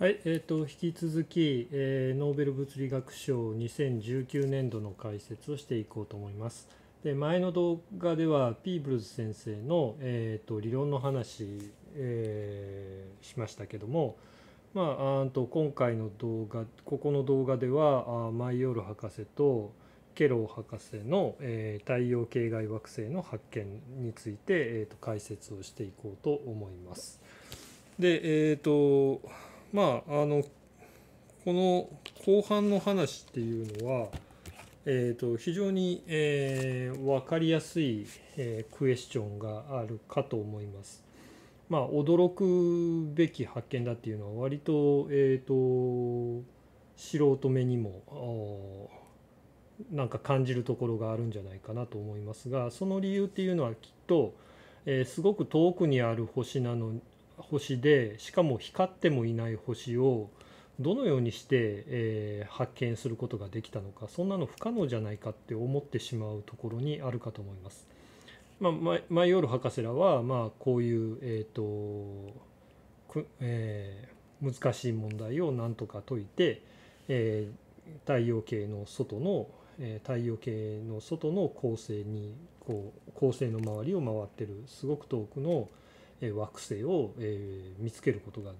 はい、えーと、引き続き、えー、ノーベル物理学賞2019年度の解説をしていこうと思います。で前の動画ではピーブルズ先生の、えーと、理論の話、えー、しましたけども、まあ、あと今回の動画ここの動画ではあマイオール博士とケロー博士の、えー、太陽系外惑星の発見について、えーと解説をしていこうと思います。でえっ、ー、とまああのこの後半の話っていうのは、えーと、非常に、えー、分かりやすい、えー、クエスチョンがあるかと思います。まあ、驚くべき発見だっていうのは割と,、えーと、素人目にもなんか感じるところがあるんじゃないかなと思いますがその理由っていうのはきっと、えー、すごく遠くにある星なの星でしかも光ってもいない星をどのようにして、えー、発見することができたのかそんなの不可能じゃないかって思ってしまうところにあるかと思います。まあ、マイオール博士らは、まあ、こういう、えーとくえー、難しい問題をなんとか解いて、えー、太陽系の外の、えー、太陽系の外の恒星にこう恒星の周りを回ってるすごく遠くの、惑星を見つけることが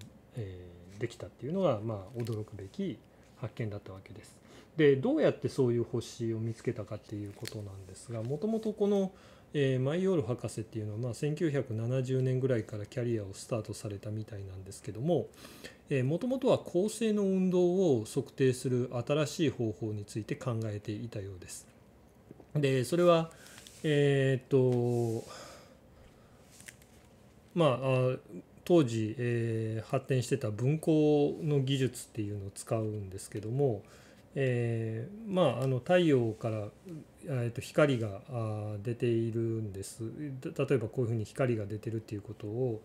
できたっていうのが、まあ、驚くべき発見だったわけです。でどうやってそういう星を見つけたかっていうことなんですがもともとこの、マイオール博士っていうのは、まあ、1970年ぐらいからキャリアをスタートされたみたいなんですけどももともとは恒星の運動を測定する新しい方法について考えていたようです。でそれはえー、っとまあ、当時、えー、発展してた分光の技術っていうのを使うんですけども、えー、まあ、あの太陽から、えー、と光があ出ているんです例えばこういうふうに光が出てるっていうことを、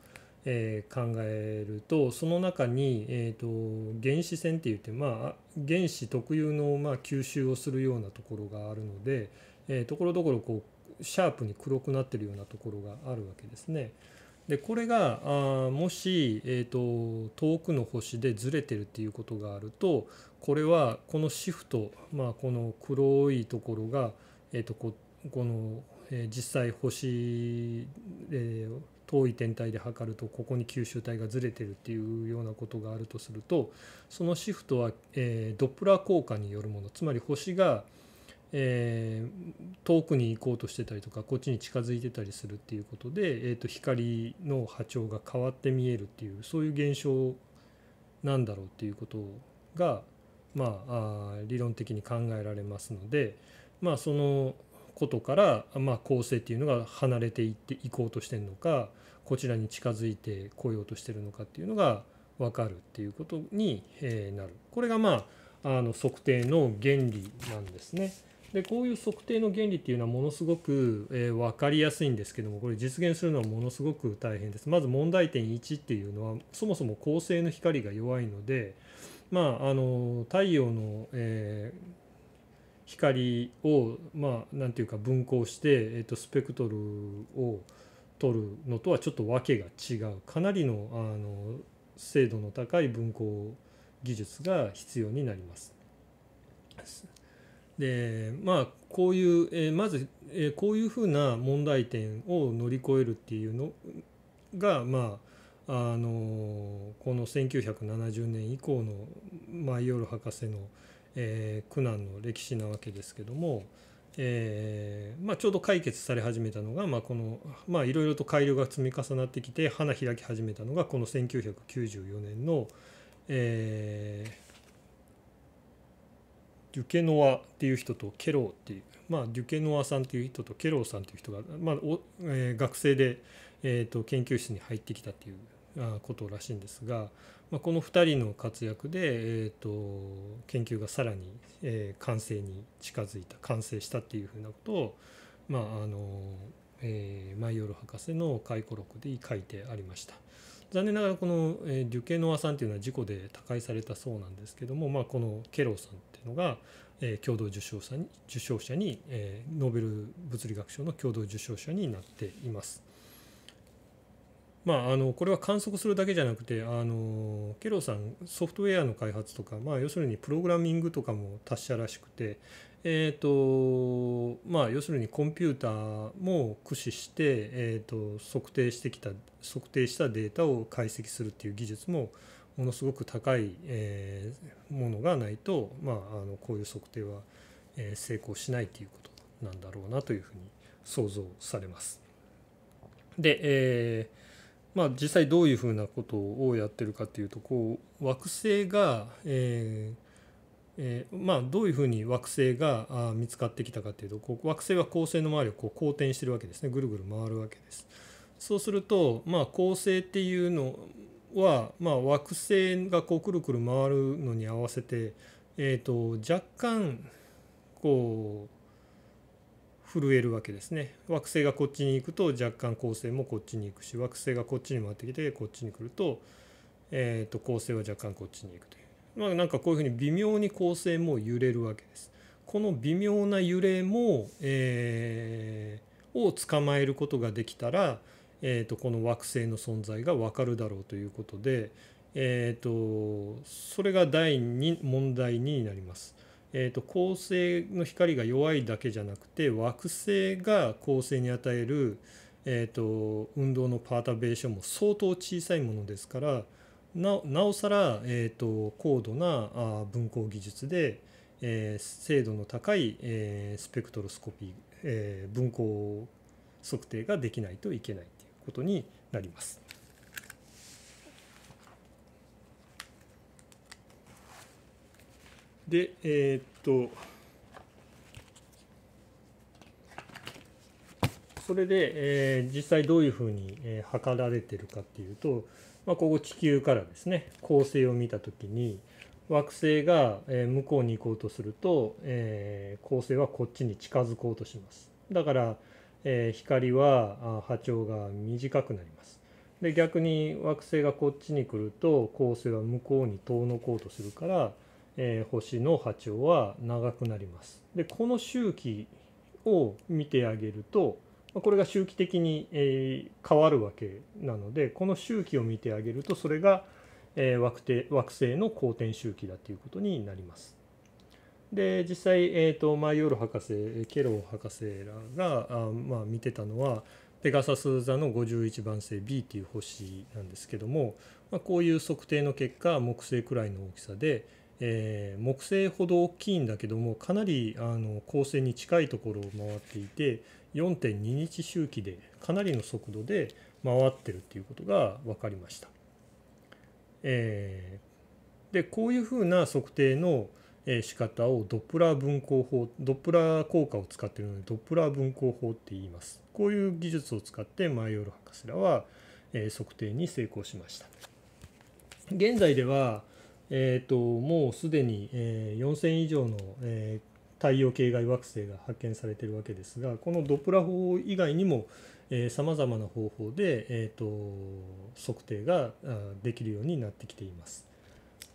えー、考えるとその中に、えーと、原子線っていって、まあ、原子特有の、まあ、吸収をするようなところがあるので、えー、ところどころこうシャープに黒くなってるようなところがあるわけですね。でこれがあもし、えーと、遠くの星でずれてるっていうことがあるとこれはこのシフト、まあ、この黒いところが、えーと、とここの、えー、実際星、えー、遠い天体で測るとここに吸収体がずれてるっていうようなことがあるとするとそのシフトは、えー、ドップラー効果によるものつまり星が、えー、遠くに行こうとしてたりとかこっちに近づいてたりするっていうことで、えーと、光の波長が変わって見えるっていうそういう現象なんだろうっていうことが、まあ、あ理論的に考えられますので、まあ、そのことから、まあ、構成っていうのが離れていっていこうとしてるのかこちらに近づいてこようとしてるのかっていうのが分かるっていうことに、えー、なる。これがまああの測定の原理なんですね。でこういう測定の原理っていうのはものすごく、えー、分かりやすいんですけどもこれ実現するのはものすごく大変ですまず問題点1っていうのはそもそも恒星の光が弱いのでまああの太陽の、えー、光をまあ、ていうか分光して、えーとスペクトルを取るのとはちょっと訳が違うかなりのあの精度の高い分光技術が必要になります。でまあこういう、えー、まず、えー、こういうふうな問題点を乗り越えるっていうのがまああのこの1970年以降のマイオル博士の、えー、苦難の歴史なわけですけども、えーまあ、ちょうど解決され始めたのが、まあ、このいろいろと改良が積み重なってきて花開き始めたのがこの1994年の、えー、デュケノアっていう人とケローっていう、まあ、デュケノアさんっていう人とケローさんっていう人が、まあおえー、学生で、えーと、研究室に入ってきたっていうあことらしいんですが、まあ、この2人の活躍で、えーと、研究がさらに、えー、完成に近づいた完成したっていうふうなことを、まああのえー、マイオル博士の回顧録で書いてありました。残念ながらこの、えー、デュケノアさんっていうのは事故で他界されたそうなんですけども、まあ、このケローさんっていうのが、えー、共同受賞者に受賞者に、えー、ノーベル物理学賞の共同受賞者になっています。まあ、あのこれは観測するだけじゃなくてあのケロさんソフトウェアの開発とか、まあ、要するにプログラミングとかも達者らしくて、えーとまあ、要するにコンピューターも駆使して、えーと、測定してきた測定したデータを解析するっていう技術もものすごく高い、えー、ものがないと、まあ、あのこういう測定は、え成功しないということなんだろうなというふうに想像されます。で、えーまあ、実際どういうふうなことをやってるかっていうとこう惑星が、えーえー、まあ、どういうふうに惑星があ見つかってきたかっていうとこう惑星は恒星の周りをこう公転してるわけですねぐるぐる回るわけです。そうすると、まあ、恒星っていうのは、まあ、惑星がこうくるくる回るのに合わせて、えーと、と若干こう震えるわけですね惑星がこっちに行くと若干恒星もこっちに行くし惑星がこっちに回ってきてこっちに来ると,、えー、と恒星は若干こっちに行くという、まあ、なんかこういうふうに微妙に恒星も揺れるわけです。この微妙な揺れも、えー、を捕まえることができたら、えーと、この惑星の存在が分かるだろうということで、えーと、それが第2問題になります。えーと、恒星の光が弱いだけじゃなくて惑星が恒星に与える、えーと、運動のパータベーションも相当小さいものですからなおさら、えーと、と高度なあ分光技術で、えー、精度の高い、えー、スペクトロスコピー、えー、分光測定ができないといけないということになります。で、えー、っと、それで、えー、実際どういうふうに、えー、測られてるかっていうと、まあ、ここ地球からですね恒星を見た時に惑星が、え向こうに行こうとすると、えー、恒星はこっちに近づこうとしますだから、えー、光は波長が短くなりますで逆に惑星がこっちに来ると恒星は向こうに遠のこうとするからえー、星の波長は長くなります。でこの周期を見てあげるとこれが周期的に、えー、変わるわけなのでこの周期を見てあげるとそれが、えー、惑星惑星の公転周期だということになります。で実際、えーと、マイオール博士ケロー博士らがあ、まあ、見てたのはペガサス座の51番星 B という星なんですけども、まあ、こういう測定の結果木星くらいの大きさで、えー、木星ほど大きいんだけどもかなりあの恒星に近いところを回っていて4.2日周期でかなりの速度で回ってるっていうことが分かりました。えー、でこういうふうな測定の仕方をドップラー分光法ドップラー効果を使っているのでドップラー分光法って言いますこういう技術を使ってマイオール博士らは測定に成功しました現在ではえーと、もうすでに、えー、4000以上の、えー、太陽系外惑星が発見されているわけですがこのドプラ法以外にもさまざまな方法で、えーと、と測定ができるようになってきています。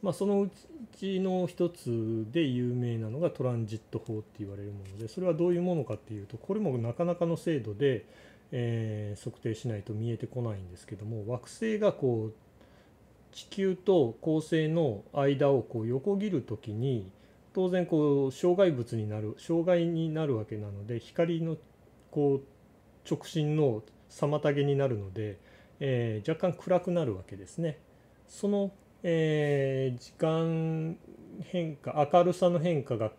まあ、そのうちの一つで有名なのがトランジット法って言われるものでそれはどういうものかっていうとこれもなかなかの精度で、えー、測定しないと見えてこないんですけども惑星がこう地球と恒星の間をこう横切る時に当然こう障害物になる障害になるわけなので光のこう直進の妨げになるので、えー、若干暗くなるわけですね。その、えー、時間変化明るさの変化が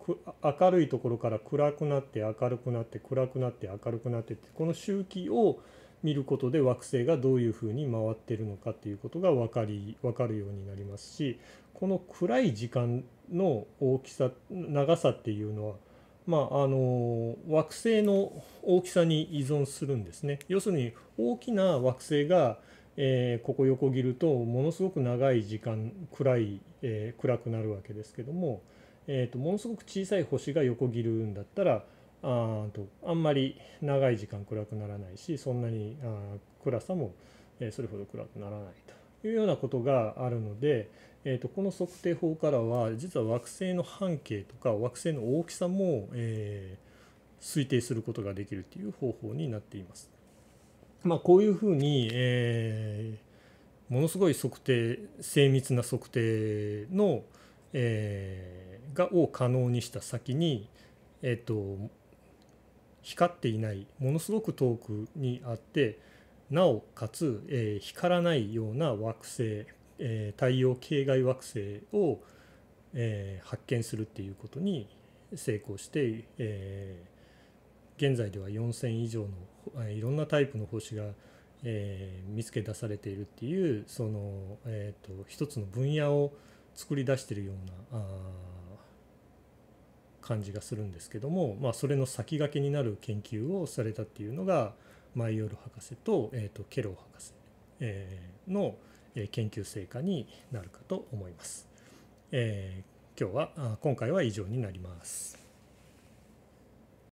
明るいところから暗くなって明るくなって暗くなって明るくなってってこの周期を、見ることで惑星がどういうふうに回ってるのかっていうことが分かり分かるようになりますしこの暗い時間の大きさ長さっていうのはまあ、あの惑星の大きさに依存するんですね要するに大きな惑星が、えー、ここ横切るとものすごく長い時間暗い、えー、暗くなるわけですけども、えーと、とものすごく小さい星が横切るんだったらあとあんまり長い時間暗くならないしそんなに暗さもえそれほど暗くならないというようなことがあるので、えー、とこの測定法からは実は惑星の半径とか惑星の大きさも、え推定することができるという方法になっています。まあ、こういうふうに、えものすごい測定精密な測定の、えがを可能にした先に、えっと、光っていないものすごく遠くにあってなおかつ、えー、光らないような惑星、えー、太陽系外惑星を、えー、発見するっていうことに成功して、え現在では4,000以上のいろんなタイプの星が、え見つけ出されているっていうその、えーと、一つの分野を作り出してるようなあ感じがするんですけども、まあ、それの先駆けになる研究をされたっていうのがマイオール博士と,、えーと、ケロー博士、えー、の研究成果になるかと思います。えー、今日は今回は以上になります。